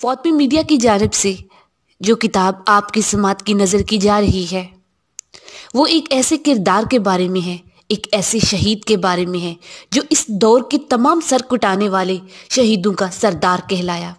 फौतमी media की जानब से जो किताब आपकी समात की नज़र की जा रही है वो एक ऐसे किरदार के बारे में है एक ऐसे शहीद के बारे में है जो इस दौर के तमाम सर कुटाने वाले शहीदों का सरदार कहलाया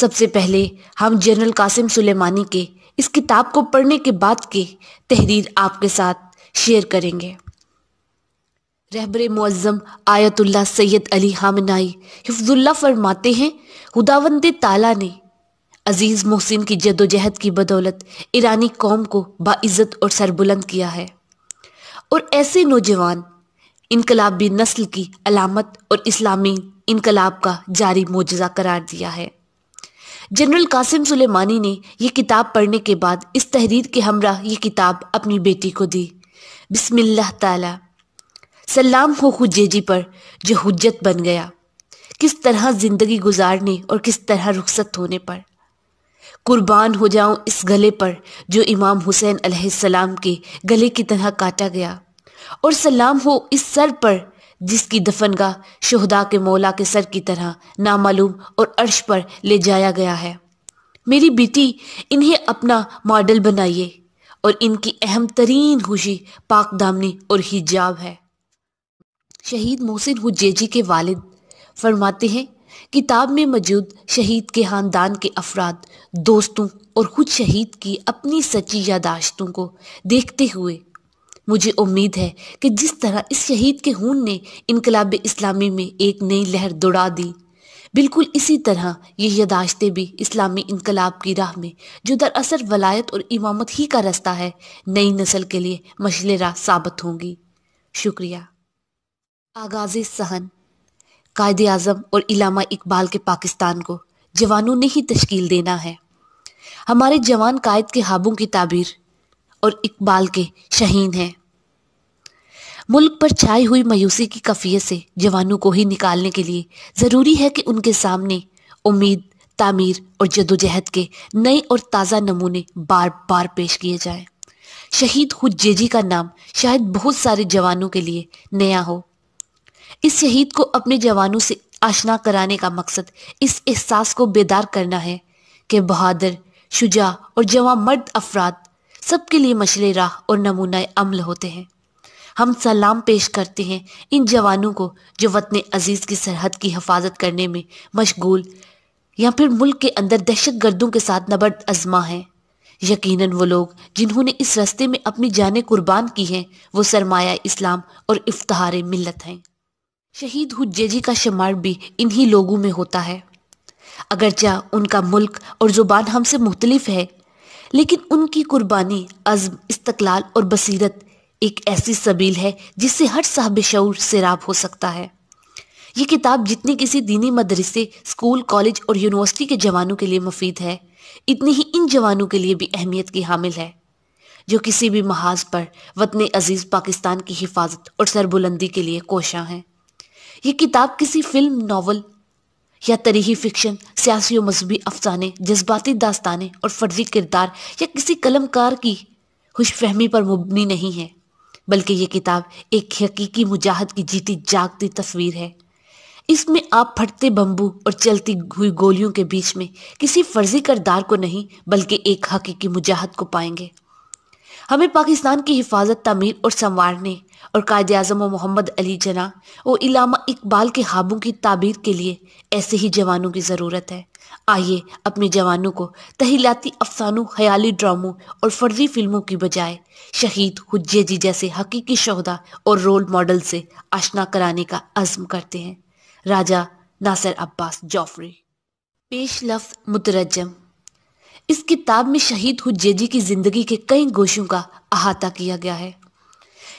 सबसे पहले हम जनरल कासिम सुलेमानी के इस किताब को पढ़ने के बाद की तहरीर आपके साथ शेयर करेंगे रहबर मुज़म आयतुल्ला सैयद अली हामनाई हिफ्जुल्ला फरमाते हैं हुदावंद ताला ने अज़ीज़ मोहसिन की जदोजहद की बदौलत ईरानी कौम को बाज़्ज़त और सरबुलंद किया है और ऐसे नौजवान इनकलाबी नस्ल की अलामत और इस्लामी इनकलाब का जारी मुजजा करार दिया है जनरल कासिम सुलेमानी ने यह किताब पढ़ने के बाद इस तहरीर के हमरा ये किताब अपनी बेटी को दी बिस्मिल्लाह ताला सलाम हो हुजे जी पर जो हुज्जत बन गया किस तरह ज़िंदगी गुजारने और किस तरह रुखसत होने पर कुर्बान हो जाऊं इस गले पर जो इमाम हुसैन अलैहिस्सलाम के गले की तरह काटा गया और सलाम हो इस सर पर जिसकी दफनगा शहदा के मौला के सर की तरह नामालूम और अर्श पर ले जाया गया है मेरी बेटी इन्हें अपना मॉडल बनाइए और इनकी अहम तरीन खुशी पाक दामनी और हिजाब है शहीद मोहसिन हुजेजी के वालिद फरमाते हैं किताब में मौजूद शहीद के खानदान के अफराद दोस्तों और खुद शहीद की अपनी सच्ची यादाश्तों को देखते हुए मुझे उम्मीद है कि जिस तरह इस शहीद के खून ने इनकलाब इस्लामी में एक नई लहर दौड़ा दी बिल्कुल इसी तरह ये यादाश्तें भी इस्लामी इनकलाब की राह में जो दरअसल वलायत और इमामत ही का रास्ता है नई नस्ल के लिए मशलेरा साबित होंगी शुक्रिया आगाज सहन कायद अजम और इलामा इकबाल के पाकिस्तान को जवानों ने ही तश्कील देना है हमारे जवान कायद के हाबों की ताबीर और इकबाल के शहीन हैं मुल्क पर छाई हुई मायूसी की कफियत से जवानों को ही निकालने के लिए ज़रूरी है कि उनके सामने उम्मीद तामीर और जदोजहद के नए और ताज़ा नमूने बार बार पेश किए जाएं। शहीद जेजी का नाम शायद बहुत सारे जवानों के लिए नया हो इस शहीद को अपने जवानों से आशना कराने का मकसद इस एहसास को बेदार करना है कि बहादुर शुजा और जवा मर्द अफराद सबके लिए मशले राह और नमूना अमल होते हैं हम सलाम पेश करते हैं इन जवानों को जो वतन अजीज़ की सरहद की हिफाजत करने में मशगूल या फिर मुल्क के अंदर दहशत गर्दों के साथ नबर्द आजमा हैं यकीनन वो लोग जिन्होंने इस रास्ते में अपनी जानें कुर्बान की हैं वो सरमाया इस्लाम और इफ्तार मिलत हैं शहीद जी का शुमार भी इन्हीं लोगों में होता है अगरचा उनका मुल्क और ज़ुबान हमसे मुख्तलिफ है लेकिन उनकी कुर्बानी अज़म इस्तकलाल और बसीरत एक ऐसी सबील है जिससे हर साहब शूर सैराब हो सकता है ये किताब जितनी किसी दीनी मदरसे स्कूल कॉलेज और यूनिवर्सिटी के जवानों के लिए मुफीद है इतनी ही इन जवानों के लिए भी अहमियत की हामिल है जो किसी भी महाज पर वतन अजीज़ पाकिस्तान की हिफाजत और सरबुलंदी के लिए कोशा हैं ये किताब किसी फिल्म नावल या तरीही फिक्शन सियासी और मजहबी अफसाने जज्बाती दास्तानें और फर्जी किरदार या किसी कलमकार की खुशफहमी पर मुबनी नहीं है बल्कि ये किताब एक हकीकी मुजाहद की जीती जागती तस्वीर है इसमें आप फटते बम्बू और चलती हुई गोलियों के बीच में किसी फर्जी करदार को नहीं बल्कि एक हकीकी मुजाहद को पाएंगे हमें पाकिस्तान की हिफाजत तमीर और संवारने और कायद अजम मोहम्मद अली जना और इलामा इकबाल के हाबों की ताबीर के लिए ऐसे ही जवानों की ज़रूरत है आइए अपने जवानों को तहिलाती अफसानों ख्याली ड्रामों और फर्जी फिल्मों की बजाय शहीद हुज्जे जी जैसे हकीकी शहदा और रोल मॉडल से आशना कराने का अज़म करते हैं राजा नासिर अब्बास जॉफरी पेश लफ्ज़ मुतरजम इस किताब में शहीद जी की जिंदगी के कई गोशों का अहाता किया गया है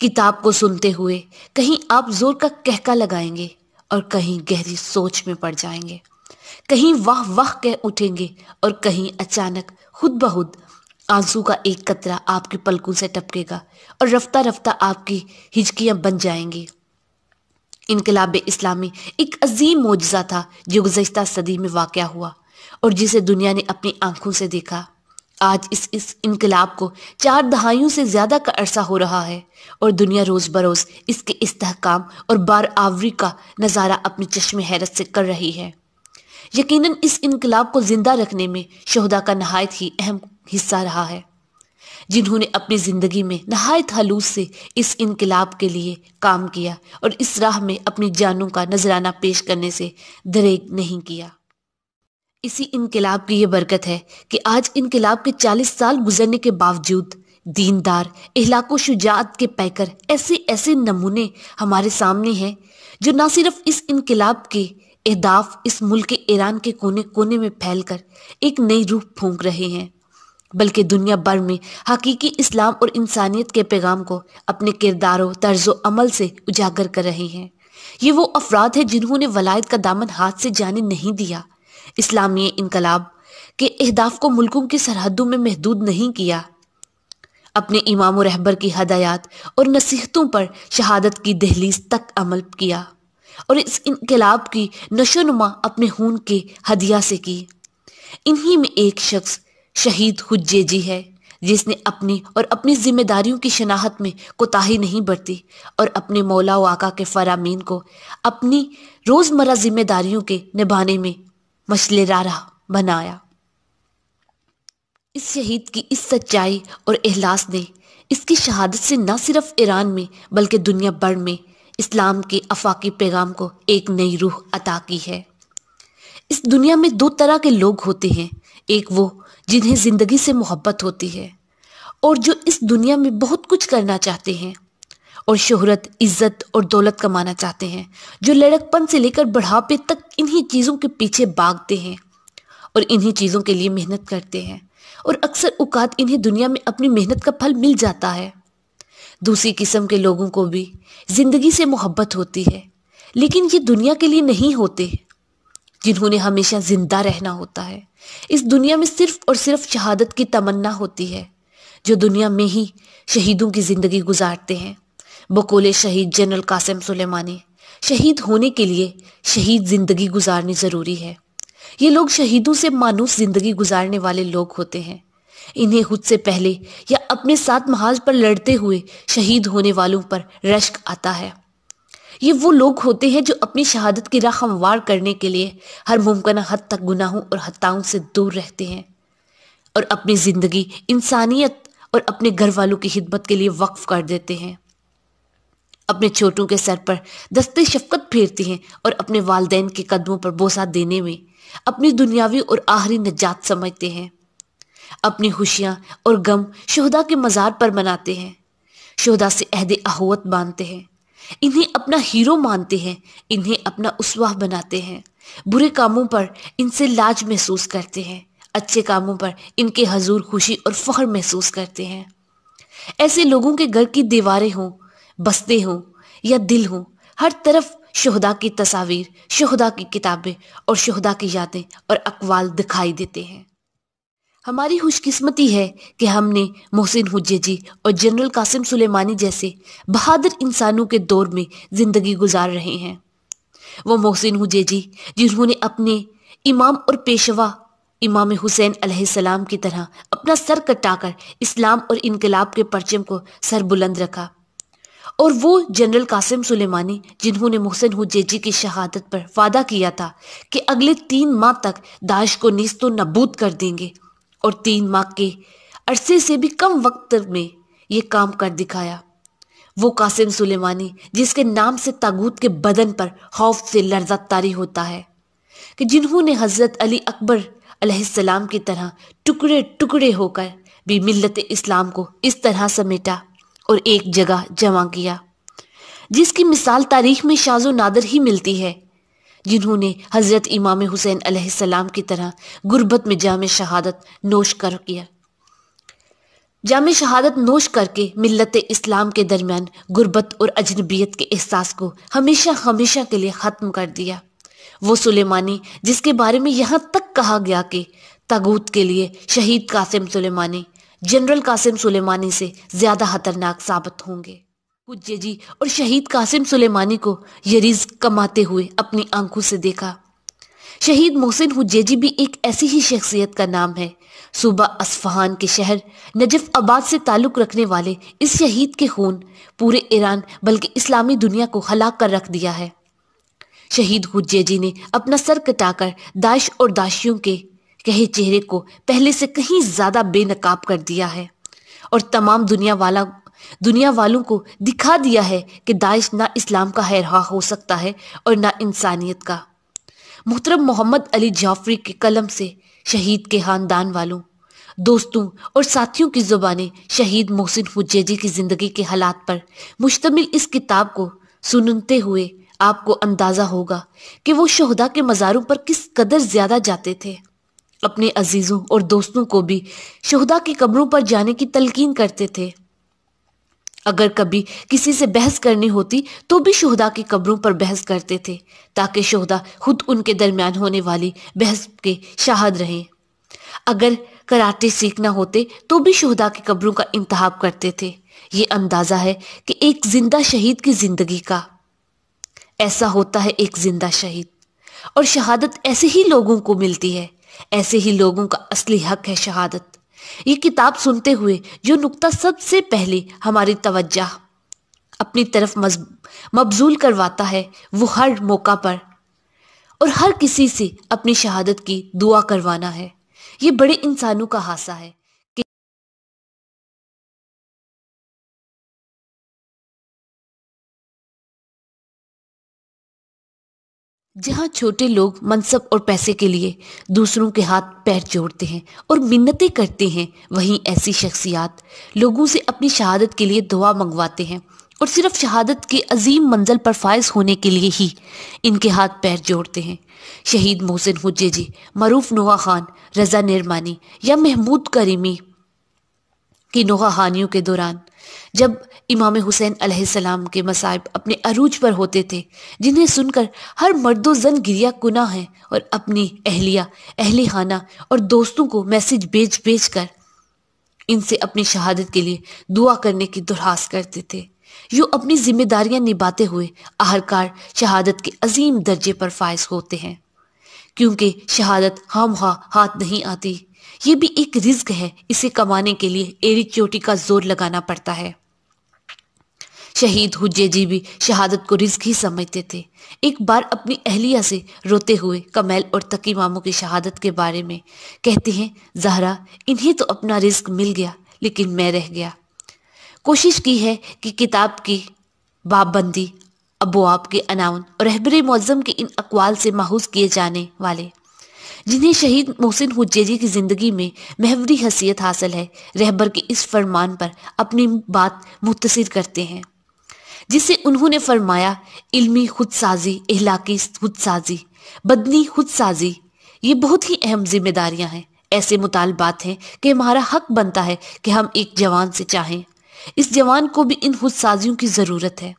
किताब को सुनते हुए कहीं आप जोर का कहका लगाएंगे और कहीं गहरी सोच में पड़ जाएंगे कहीं वाह वाह कह उठेंगे और कहीं अचानक खुद बहुत आंसू का एक कतरा आपकी पलकों से टपकेगा और रफ्ता रफ्ता आपकी हिचकियां बन जाएंगी इनकलाब इस्लामी एक अजीम मोजा था जो गुजशत सदी में वाक़ हुआ और जिसे दुनिया ने अपनी आंखों से देखा आज इस इस इनकलाब को चार दहाइयों से ज़्यादा का अरसा हो रहा है और दुनिया रोज़ बरोज़ इसके इस्तेकाम और बार आवरी का नज़ारा अपने चश्म हैरत से कर रही है यकीनन इस इनकलाब को ज़िंदा रखने में शहदा का नहायत ही अहम हिस्सा रहा है जिन्होंने अपनी ज़िंदगी में नहायत हलूस से इस इनकलाब के लिए काम किया और इस राह में अपनी जानों का नजराना पेश करने से दरेग नहीं किया इसी इनकलाब की यह बरकत है कि आज इनकलाब के 40 साल गुजरने के बावजूद दीनदार इलाको शुजात के पैकर ऐसे ऐसे नमूने हमारे सामने हैं जो ना सिर्फ इस इनकलाब के अहदाफ इस मुल्क के ईरान के कोने कोने में फैलकर एक नई रूप फूंक रहे हैं बल्कि दुनिया भर में हकीकी इस्लाम और इंसानियत के पैगाम को अपने किरदारों तर्ज अमल से उजागर कर रहे हैं ये वो अफराद हैं जिन्होंने वलायत का दामन हाथ से जाने नहीं दिया इस्लामी इनकलाब के अहदाफ को मुल्कों की सरहदों में महदूद नहीं किया अपने इमाम रहबर की हदायत और नसीहतों पर शहादत की दहलीज तक अमल किया और इस इनकलाब की नशो नुमा अपने खून के हदिया से की इन्हीं में एक शख्स शहीद हुज्जे जी है जिसने अपनी और अपनी जिम्मेदारियों की शनाहत में कोताही नहीं बरती और अपने मौला वाका के फरामीन को अपनी रोज़मर्रा जिम्मेदारियों के निभाने में मछलेरारा बनाया इस शहीद की इस सच्चाई और अहलास ने इसकी शहादत से न सिर्फ ईरान में बल्कि दुनिया भर में इस्लाम के अफाकी पैगाम को एक नई रूह अता की है इस दुनिया में दो तरह के लोग होते हैं एक वो जिन्हें ज़िंदगी से मोहब्बत होती है और जो इस दुनिया में बहुत कुछ करना चाहते हैं और शोहरत इज्जत और दौलत कमाना चाहते हैं जो लड़कपन से लेकर बढ़ापे तक इन्हीं चीज़ों के पीछे भागते हैं और इन्हीं चीज़ों के लिए मेहनत करते हैं और अक्सर औकात इन्हें दुनिया में अपनी मेहनत का फल मिल जाता है दूसरी किस्म के लोगों को भी ज़िंदगी से मोहब्बत होती है लेकिन ये दुनिया के लिए नहीं होते जिन्होंने हमेशा ज़िंदा रहना होता है इस दुनिया में सिर्फ और सिर्फ शहादत की तमन्ना होती है जो दुनिया में ही शहीदों की ज़िंदगी गुजारते हैं बकोले शहीद जनरल कासिम सुलेमानी शहीद होने के लिए शहीद जिंदगी गुजारनी ज़रूरी है ये लोग शहीदों से मानूस जिंदगी गुजारने वाले लोग होते हैं इन्हें खुद से पहले या अपने साथ महाज पर लड़ते हुए शहीद होने वालों पर रश्क आता है ये वो लोग होते हैं जो अपनी शहादत की राह हमवार करने के लिए हर मुमकिन हद तक गुनाहों और हत्याओं से दूर रहते हैं और अपनी ज़िंदगी इंसानियत और अपने घर वालों की खिदमत के लिए वक्फ कर देते हैं अपने छोटों के सर पर दस्ते शफकत फेरती हैं और अपने वालदेन के कदमों पर बोसा देने में अपनी दुनियावी और आहरी नजात समझते हैं अपनी खुशियाँ और गम शहदा के मज़ार पर मनाते हैं शहदा से अहद अहवत बांधते हैं इन्हें अपना हीरो मानते हैं इन्हें अपना उसवाह बनाते हैं बुरे कामों पर इनसे लाज महसूस करते हैं अच्छे कामों पर इनके हजूर खुशी और फख्र महसूस करते हैं ऐसे लोगों के घर की दीवारें हों बस्ते हों या दिल हों हर तरफ शहदा की तस्वीर शहदा की किताबें और शहदा की यादें और अकवाल दिखाई देते हैं हमारी खुशकिस्मती है कि हमने मोहसिन हुजे जी और जनरल कासिम सुलेमानी जैसे बहादुर इंसानों के दौर में ज़िंदगी गुजार रहे हैं वो मोहसिन हुजे जी जिन्होंने अपने इमाम और पेशवा इमाम हुसैन अलैहिस्सलाम की तरह अपना सर कटाकर इस्लाम और इनकलाब के परचम को सर बुलंद रखा और वो जनरल कासिम सुलेमानी जिन्होंने मोहसिन हुजेजी की शहादत पर वादा किया था कि अगले तीन माह तक दाश को नीस्तो नबूद कर देंगे और तीन माह के अरसे से भी कम वक्त में ये काम कर दिखाया वो कासिम सुलेमानी जिसके नाम से तागूत के बदन पर खौफ से लर्जा तारी होता है कि जिन्होंने हज़रत अली अकबर अलैहिस्सलाम की तरह टुकड़े टुकड़े होकर भी मिलत इस्लाम को इस तरह समेटा और एक जगह जमा किया जिसकी मिसाल तारीख में शाजो नादर ही मिलती है जिन्होंने हज़रत इमाम हुसैन अलैहिस्सलाम की तरह गुर्बत में जाम शहादत नोश कर किया जाम शहादत नोश करके मिलत इस्लाम के दरमियान गुर्बत और अजनबियत के एहसास को हमेशा हमेशा के लिए ख़त्म कर दिया वो सुलेमानी जिसके बारे में यहाँ तक कहा गया कि तागूत के लिए शहीद Qasem Soleimani general Qasem Soleimani से ज़्यादा खतरनाक साबित होंगे गुज्जे जी और शहीद कासिम सुलेमानी को ये रिज कमाते हुए अपनी आंखों से देखा शहीद मोहसिन हुज्जे जी भी एक ऐसी ही शख्सियत का नाम है सुबह असफहान के शहर नजफ आबाद से ताल्लुक़ रखने वाले इस शहीद के खून पूरे ईरान बल्कि इस्लामी दुनिया को हलाक कर रख दिया है शहीद हुज्जे जी ने अपना सर कटाकर दाश और दाशियों के गहे चेहरे को पहले से कहीं ज्यादा बेनकाब कर दिया है और तमाम दुनिया वाला दुनिया वालों को दिखा दिया है कि दाइश ना इस्लाम का हैरहा हो सकता है और ना इंसानियत का मोहतरम मोहम्मद अली जाफरी के कलम से शहीद के खानदान वालों दोस्तों और साथियों की जुबानें शहीद मोहसिन हुजैजी की ज़िंदगी के हालात पर मुश्तमिल इस किताब को सुनते हुए आपको अंदाज़ा होगा कि वो शहदा के मज़ारों पर किस कदर ज़्यादा जाते थे अपने अजीज़ों और दोस्तों को भी शहदा की कब्रों पर जाने की तलकीन करते थे अगर कभी किसी से बहस करनी होती तो भी शहदा की कब्रों पर बहस करते थे ताकि शहदा खुद उनके दरमियान होने वाली बहस के शाहद रहें अगर कराटे सीखना होते तो भी शहदा की कब्रों का इंतहाब करते थे ये अंदाज़ा है कि एक जिंदा शहीद की ज़िंदगी का ऐसा होता है एक जिंदा शहीद और शहादत ऐसे ही लोगों को मिलती है ऐसे ही लोगों का असली हक है शहादत ये किताब सुनते हुए जो नुकता सबसे पहले हमारी तवज्जा अपनी तरफ मबजूल करवाता है वो हर मौका पर और हर किसी से अपनी शहादत की दुआ करवाना है ये बड़े इंसानों का हासा है जहाँ छोटे लोग मनसब और पैसे के लिए दूसरों के हाथ पैर जोड़ते हैं और मिन्नतें करते हैं वहीं ऐसी शख्सियात लोगों से अपनी शहादत के लिए दुआ मंगवाते हैं और सिर्फ शहादत के अजीम मंजिल पर फायज होने के लिए ही इनके हाथ पैर जोड़ते हैं शहीद मोहसिन जी मरूफ नोहा खान रज़ा निर्मानी या महमूद करीमी की नोहा हानियों के दौरान जब इमाम हुसैन अलैहिस्सलाम के मसाइब अपने अरूज पर होते थे जिन्हें सुनकर हर मर्दो जन गिरिया गुना है और अपनी अहलिया अहल खाना और दोस्तों को मैसेज भेज भेज कर इनसे अपनी शहादत के लिए दुआ करने की दुरहास करते थे यूँ अपनी जिम्मेदारियां निभाते हुए आहरकार शहादत के अजीम दर्जे पर फायज होते हैं क्योंकि शहादत हम हा हाथ नहीं आती ये भी एक रिस्क है इसे कमाने के लिए एरी चोटी का जोर लगाना पड़ता है शहीद हुज्जे जी भी शहादत को रिस्क ही समझते थे एक बार अपनी अहलिया से रोते हुए कमेल और तकी मामू की शहादत के बारे में कहते हैं जहरा इन्हें तो अपना रिस्क मिल गया लेकिन मैं रह गया कोशिश की है कि किताब की बाबबंदी अबोआब के अनाउन और रहबर मौजम के इन अकवाल से माहूस किए जाने वाले जिन्हें शहीद मोहसिन हुजेजी की ज़िंदगी में महवरी हसीियत हासिल है रहबर के इस फरमान पर अपनी बात मुतसर करते हैं जिसे उन्होंने फरमाया इल्मी खुद साजी इहलाकी खुद साजी बदनी खुद साजी ये बहुत ही अहम जिम्मेदारियां हैं ऐसे मुतालबात हैं कि हमारा हक बनता है कि हम एक जवान से चाहें इस जवान को भी इन खुद साजियों की ज़रूरत है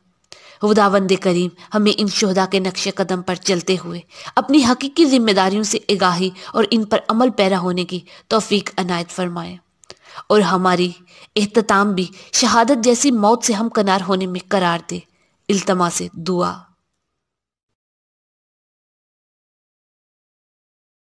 खुदावंद करीम हमें इन शहदा के नक्श कदम पर चलते हुए अपनी हकीकी जिम्मेदारियों से आगाही और इन पर अमल पैरा होने की तोफ़ीक अनायत फरमाए और हमारी अहतमाम भी शहादत जैसी मौत से हम कनार होने में करार दे इल्तमा से दुआ